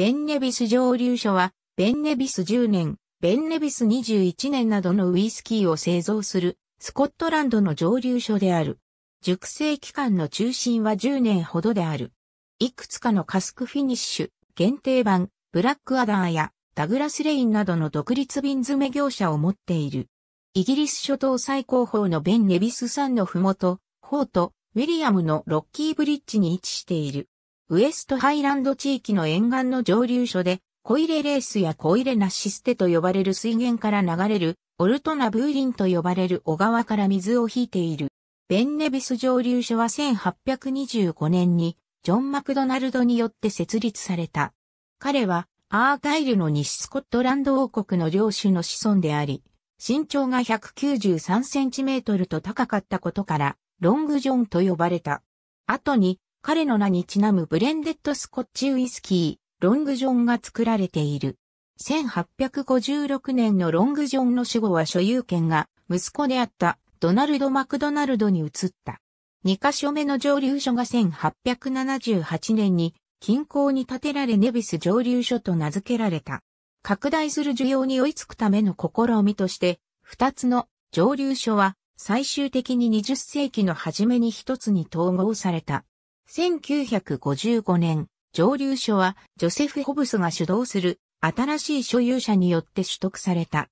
ベンネビス蒸留所は、ベンネビス10年、ベンネビス21年などのウイスキーを製造する、スコットランドの蒸留所である。熟成期間の中心は10年ほどである。いくつかのカスクフィニッシュ、限定版、ブラックアダーやダグラスレインなどの独立瓶詰め業者を持っている。イギリス諸島最高峰のベンネビス山のふもと、ホート、ウィリアムのロッキーブリッジに位置している。ウエストハイランド地域の沿岸の上流所で、コイレレースやコイレナシステと呼ばれる水源から流れる、オルトナブーリンと呼ばれる小川から水を引いている。ベンネビス上流所は1825年に、ジョン・マクドナルドによって設立された。彼は、アーガイルの西スコットランド王国の領主の子孫であり、身長が193センチメートルと高かったことから、ロングジョンと呼ばれた。後に、彼の名にちなむブレンデッドスコッチウイスキー、ロングジョンが作られている。1856年のロングジョンの死後は所有権が息子であったドナルド・マクドナルドに移った。2カ所目の蒸留所が1878年に近郊に建てられネビス蒸留所と名付けられた。拡大する需要に追いつくための試みとして、2つの蒸留所は最終的に20世紀の初めに1つに統合された。1955年、蒸留所はジョセフ・ホブスが主導する新しい所有者によって取得された。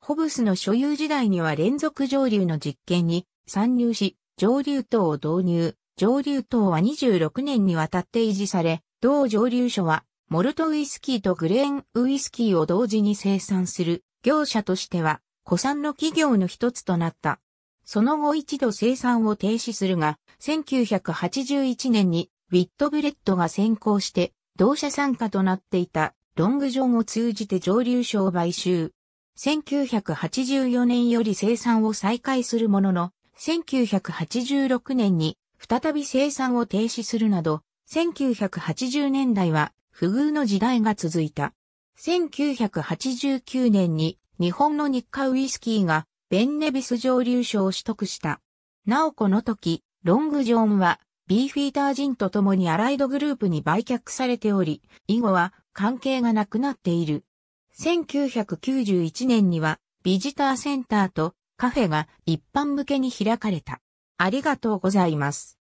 ホブスの所有時代には連続蒸留の実験に参入し、蒸留塔を導入。蒸留塔は26年にわたって維持され、同蒸留所はモルトウイスキーとグレーンウイスキーを同時に生産する業者としては、古参の企業の一つとなった。その後一度生産を停止するが、1981年にウィットブレッドが先行して、同社参加となっていたロングジョンを通じて上流賞を買収。1984年より生産を再開するものの、1986年に再び生産を停止するなど、1980年代は不遇の時代が続いた。1989年に日本の日課ウイスキーがベンネビス上流賞を取得した。なおこの時、ロングジョンは、ビーフィーター人と共にアライドグループに売却されており、以後は関係がなくなっている。1991年には、ビジターセンターとカフェが一般向けに開かれた。ありがとうございます。